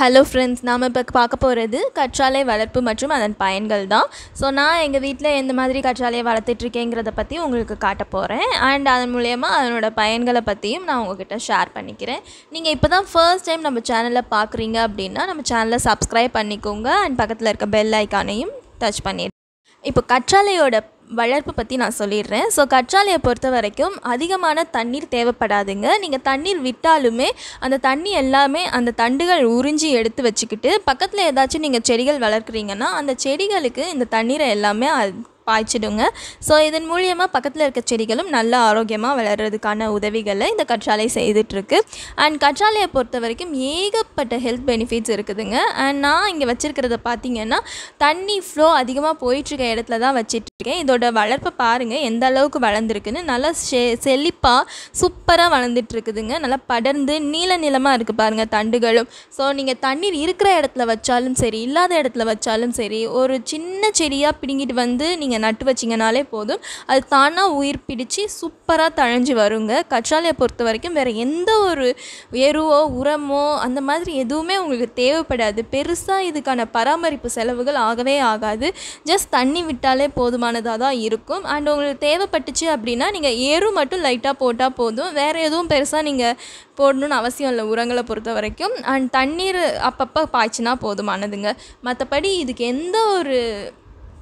hello friends நாம் இப்போ பார்க்க போகிறது கற்றாழை வளர்ப்பு மற்றும் அதன் பயன்கள் தான் ஸோ நான் எங்கள் வீட்டில் எந்த மாதிரி கற்றாழையை வளர்த்துட்ருக்கேங்கிறத பற்றி உங்களுக்கு காட்ட போகிறேன் அண்ட் அதன் மூலயமா அதனோட பயன்களை பற்றியும் நான் உங்ககிட்ட ஷேர் பண்ணிக்கிறேன் நீங்கள் இப்போ தான் ஃபர்ஸ்ட் டைம் நம்ம சேனலில் பார்க்குறீங்க அப்படின்னா நம்ம சேனலை சப்ஸ்கிரைப் பண்ணிக்கோங்க அண்ட் பக்கத்தில் இருக்க பெல் ஐக்கானையும் டச் பண்ணிடு இப்போ கற்றாழையோட வளர்ப்பு பற்றி நான் சொல்லிடுறேன் ஸோ கற்றாழையை பொறுத்த வரைக்கும் அதிகமான தண்ணீர் தேவைப்படாதுங்க நீங்கள் தண்ணீர் விட்டாலுமே அந்த தண்ணி எல்லாமே அந்த தண்டுகள் உறிஞ்சி எடுத்து வச்சுக்கிட்டு பக்கத்தில் ஏதாச்சும் நீங்கள் செடிகள் வளர்க்குறீங்கன்னா அந்த செடிகளுக்கு இந்த தண்ணீரை எல்லாமே பாய்ச்சிடுங்க ஸோ இதன் மூலியமாக பக்கத்தில் இருக்க செடிகளும் நல்ல ஆரோக்கியமாக வளர்கிறதுக்கான உதவிகளை இந்த கற்றாலை செய்துட்ருக்கு அண்ட் கற்றாலையை பொறுத்த வரைக்கும் ஏகப்பட்ட ஹெல்த் பெனிஃபிட்ஸ் இருக்குதுங்க அண்ட் நான் இங்கே வச்சுருக்கிறத பார்த்தீங்கன்னா தண்ணி ஃப்ளோ அதிகமாக போயிட்டுருக்க இடத்துல தான் வச்சுட்டு வச்சுருக்கேன் இதோட வளர்ப்பை பாருங்கள் எந்த அளவுக்கு வளர்ந்துருக்குன்னு நல்லா செ செழிப்பாக சூப்பராக வளர்ந்துட்டுருக்குதுங்க நல்லா படர்ந்து நீல நிலமாக இருக்குது பாருங்கள் தண்டுகளும் ஸோ நீங்கள் தண்ணீர் இருக்கிற இடத்துல வச்சாலும் சரி இல்லாத இடத்துல வச்சாலும் சரி ஒரு சின்ன செடியாக பிடுங்கிட்டு வந்து நீங்கள் நட்டு வச்சிங்கனாலே போதும் அது தானாக உயிர் பிடிச்சி சூப்பராக தழைஞ்சு வருங்க கற்றாலையை பொறுத்த வரைக்கும் வேறு எந்த ஒரு எருவோ உரமோ அந்த மாதிரி எதுவுமே உங்களுக்கு தேவைப்படாது பெருசாக இதுக்கான பராமரிப்பு செலவுகள் ஆகவே ஆகாது ஜஸ்ட் தண்ணி விட்டாலே போதுமா போதுமானதாக தான் இருக்கும் அண்ட் உங்களுக்கு தேவைப்பட்டுச்சு அப்படின்னா நீங்கள் ஏறும் மட்டும் லைட்டாக போட்டால் போதும் வேறு எதுவும் பெருசாக நீங்கள் போடணும்னு அவசியம் இல்லை உரங்களை பொறுத்த வரைக்கும் அண்ட் தண்ணீர் அப்பப்போ பாய்ச்சினா போதுமானதுங்க மற்றபடி இதுக்கு எந்த ஒரு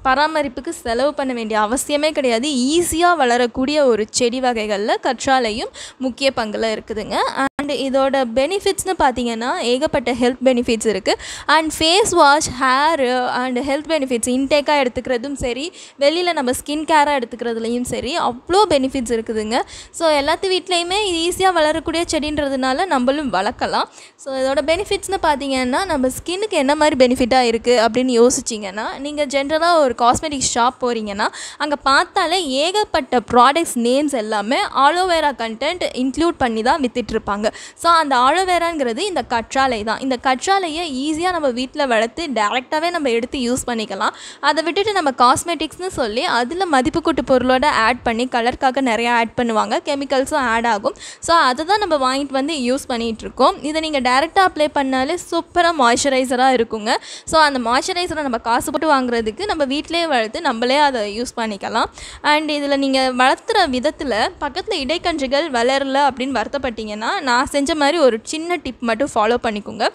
பராமரிப்புக்கு செலவு பண்ண வேண்டிய அவசியமே கிடையாது ஈஸியாக வளரக்கூடிய ஒரு செடி வகைகளில் கற்றாலையும் முக்கிய பங்கில் இருக்குதுங்க அண்ட் இதோட பெனிஃபிட்ஸ்னு பார்த்தீங்கன்னா ஏகப்பட்ட ஹெல்த் பெனிஃபிட்ஸ் இருக்குது and face wash hair and health benefits இன்டேக்காக எடுத்துக்கிறதும் சரி வெளியில் நம்ம ஸ்கின் கேராக எடுத்துக்கிறதுலையும் சரி அவ்வளோ பெனிஃபிட்ஸ் இருக்குதுங்க ஸோ எல்லாத்து வீட்லேயுமே ஈஸியாக வளரக்கூடிய செடின்றதுனால நம்மளும் வளர்க்கலாம் ஸோ இதோட பெனிஃபிட்ஸ்னு பார்த்தீங்கன்னா நம்ம ஸ்கின்னுக்கு என்ன மாதிரி பெனிஃபிட்டாக இருக்குது அப்படின்னு யோசிச்சிங்கன்னா நீங்கள் ஜென்ரலாக ஒரு காஸ்மெட்டிக் ஷாப் போகிறீங்கன்னா அங்கே பார்த்தாலே ஏகப்பட்ட ப்ராடக்ட்ஸ் நேம்ஸ் எல்லாமே ஆலோவேரா கண்டென்ட் இன்க்ளூட் பண்ணி தான் வித்துட்ருப்பாங்க ஸோ அந்த ஆலோவேராங்கிறது இந்த கற்றாழை தான் இந்த கற்றாலையை ஈஸியாக நம்ம வீட்டில் வளர்த்து டேரெக்டாகவே நம்ம எடுத்து யூஸ் பண்ணிக்கலாம் அதை விட்டுட்டு நம்ம காஸ்மெட்டிக்ஸ்னு சொல்லி அதில் மதிப்பு கூட்டு பொருளோட ஆட் பண்ணி கலருக்காக நிறையா ஆட் பண்ணுவாங்க கெமிக்கல்ஸும் ஆட் ஆகும் ஸோ அதை தான் நம்ம வாங்கிட்டு வந்து யூஸ் பண்ணிகிட்ருக்கோம் இதை நீங்கள் டேரெக்டாக அப்ளை பண்ணாலே சூப்பராக மாய்ச்சரைசராக இருக்குங்க ஸோ அந்த மாய்ச்சரைசரை நம்ம காசு போட்டு வாங்குறதுக்கு நம்ம வீட்டிலே வளர்த்து நம்மளே அதை யூஸ் பண்ணிக்கலாம் அண்ட் இதில் நீங்கள் வளர்த்துற விதத்தில் பக்கத்தில் இடைக்கன்றுகள் வளரல அப்படின்னு வருத்தப்பட்டீங்கன்னா நான் நான் செஞ்ச மாதிரி ஒரு சின்ன டிப் மட்டும் ஃபாலோ பண்ணிக்கோங்க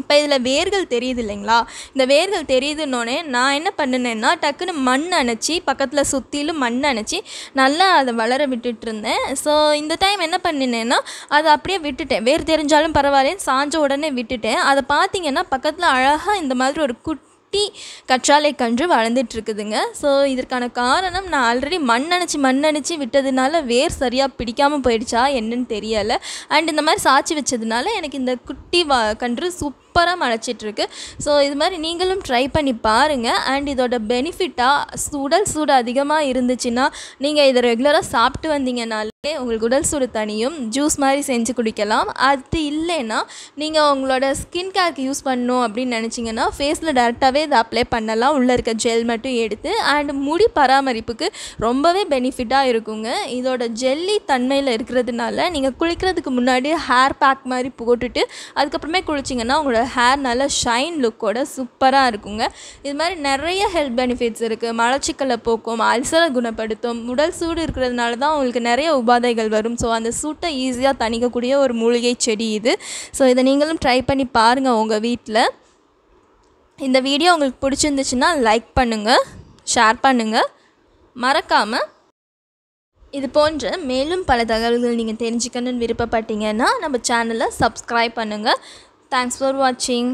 இப்போ இதில் வேர்கள் தெரியுது இல்லைங்களா இந்த வேர்கள் தெரியுதுன்னொடனே நான் என்ன பண்ணினேன்னா டக்குன்னு மண் அணைச்சி பக்கத்தில் சுற்றிலும் மண் அணைச்சி நல்லா அதை வளர விட்டுட்டு இருந்தேன் ஸோ இந்த டைம் என்ன பண்ணினேன்னா அதை அப்படியே விட்டுட்டேன் வேர் தெரிஞ்சாலும் பரவாயில்லன்னு சாஞ்ச உடனே விட்டுட்டேன் அதை பார்த்தீங்கன்னா பக்கத்தில் அழகாக இந்த மாதிரி ஒரு குட் குட்டி கற்றாழை கன்று வளர்ந்துட்டுருக்குதுங்க ஸோ இதற்கான காரணம் நான் ஆல்ரெடி மண் அணைச்சி மண் அணைச்சி விட்டதுனால வேர் சரியாக பிடிக்காமல் போயிடுச்சா என்னன்னு தெரியலை அண்ட் இந்த மாதிரி சாய்ச்சி வச்சதுனால எனக்கு இந்த குட்டி வா கன்று சூப்பராக மலைச்சிட்ருக்கு ஸோ இது மாதிரி நீங்களும் ட்ரை பண்ணி பாருங்கள் அண்ட் இதோட பெனிஃபிட்டாக உடல் சூடு அதிகமாக இருந்துச்சுன்னா நீங்கள் இதை ரெகுலராக சாப்பிட்டு வந்தீங்கனால உங்களுக்கு உடல் சூடு தனியும் ஜூஸ் மாதிரி செஞ்சு குடிக்கலாம் அது இல்லைன்னா நீங்கள் உங்களோட ஸ்கின் கேருக்கு யூஸ் பண்ணணும் அப்படின்னு நினச்சிங்கன்னா ஃபேஸில் டேரெக்டாகவே இதை அப்ளை பண்ணலாம் உள்ளே இருக்க ஜெல் மட்டும் எடுத்து அண்ட் முடி பராமரிப்புக்கு ரொம்பவே பெனிஃபிட்டாக இருக்குங்க இதோட ஜெல்லி தன்மையில் இருக்கிறதுனால நீங்கள் குளிக்கிறதுக்கு முன்னாடி ஹேர் பேக் மாதிரி போட்டுட்டு அதுக்கப்புறமே குளிச்சிங்கன்னா உங்களோட ஹேர் நல்லா ஷைன் லுக்கோட சூப்பராக இருக்குங்க இது மாதிரி நிறைய ஹெல்த் பெனிஃபிட்ஸ் இருக்குது மலச்சிக்கலை போக்கும் அல்சரை குணப்படுத்தும் உடல் சூடு இருக்கிறதுனால தான் உங்களுக்கு நிறைய உப உபாதைகள் வரும் ஸோ அந்த சூட்டை ஈஸியாக தணிக்கக்கூடிய ஒரு மூலிகை செடி இது ஸோ இதை நீங்களும் ட்ரை பண்ணி பாருங்கள் உங்கள் வீட்டில் இந்த வீடியோ உங்களுக்கு பிடிச்சிருந்துச்சுன்னா லைக் பண்ணுங்கள் ஷேர் பண்ணுங்கள் மறக்காமல் இது போன்ற மேலும் பல தகவல்கள் நீங்கள் தெரிஞ்சுக்கணும்னு விருப்பப்பட்டீங்கன்னா நம்ம சேனலை சப்ஸ்கிரைப் பண்ணுங்கள் தேங்க்ஸ் ஃபார் வாட்சிங்